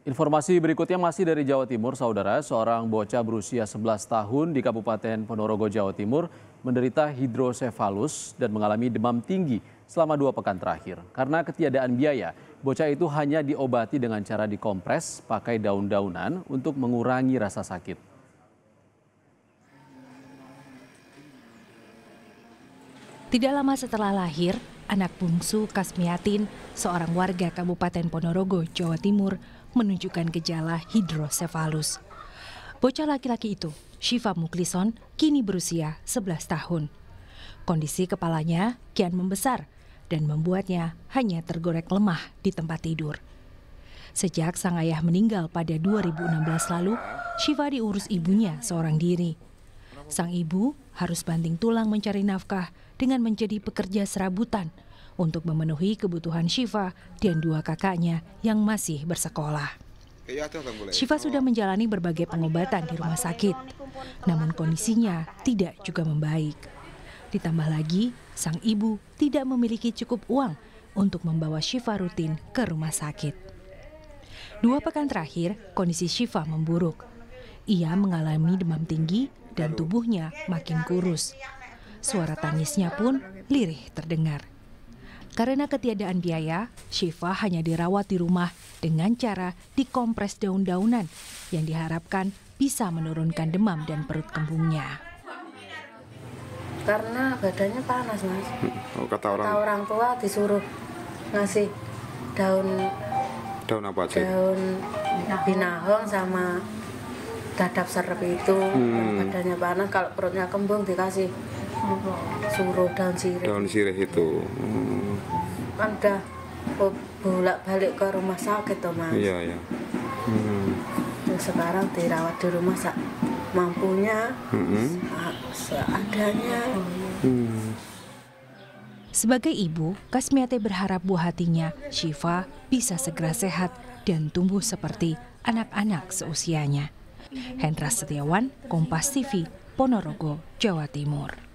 Informasi berikutnya masih dari Jawa Timur, saudara. Seorang bocah berusia 11 tahun di Kabupaten Ponorogo, Jawa Timur menderita hidrosefalus dan mengalami demam tinggi selama dua pekan terakhir. Karena ketiadaan biaya, bocah itu hanya diobati dengan cara dikompres pakai daun-daunan untuk mengurangi rasa sakit. Tidak lama setelah lahir, anak bungsu Kasmiatin, seorang warga Kabupaten Ponorogo, Jawa Timur, menunjukkan gejala hidrosefalus. Bocah laki-laki itu, Shiva Muklison, kini berusia 11 tahun. Kondisi kepalanya kian membesar dan membuatnya hanya tergorek lemah di tempat tidur. Sejak sang ayah meninggal pada 2016 lalu, Shiva diurus ibunya seorang diri. Sang ibu harus banting tulang mencari nafkah dengan menjadi pekerja serabutan – untuk memenuhi kebutuhan Shiva dan dua kakaknya yang masih bersekolah. Iya, Shiva sudah oh. menjalani berbagai pengobatan di rumah sakit, namun kondisinya tidak juga membaik. Ditambah lagi, sang ibu tidak memiliki cukup uang untuk membawa Shiva rutin ke rumah sakit. Dua pekan terakhir, kondisi Shiva memburuk. Ia mengalami demam tinggi dan tubuhnya makin kurus. Suara tangisnya pun lirih terdengar. Karena ketiadaan biaya, Syifa hanya dirawat di rumah dengan cara dikompres daun-daunan yang diharapkan bisa menurunkan demam dan perut kembungnya. Karena badannya panas, Mas. Oh, kata orang. Kata orang tua disuruh ngasih daun daun apa sih? Daun binahong sama dadap serep itu hmm. badannya panas kalau perutnya kembung dikasih suruh daun sirih. Daun sirih itu. Hmm. Kan udah bolak-balik ke rumah sakit toh, Mas. Iya, iya. Hmm. sekarang dirawat di rumah sak mampunya, hmm. seadanya. Hmm. Sebagai ibu, Kasmiati berharap buah hatinya, Shiva bisa segera sehat dan tumbuh seperti anak-anak seusianya. Hendra Setiawan, Kompas TV, Ponorogo, Jawa Timur.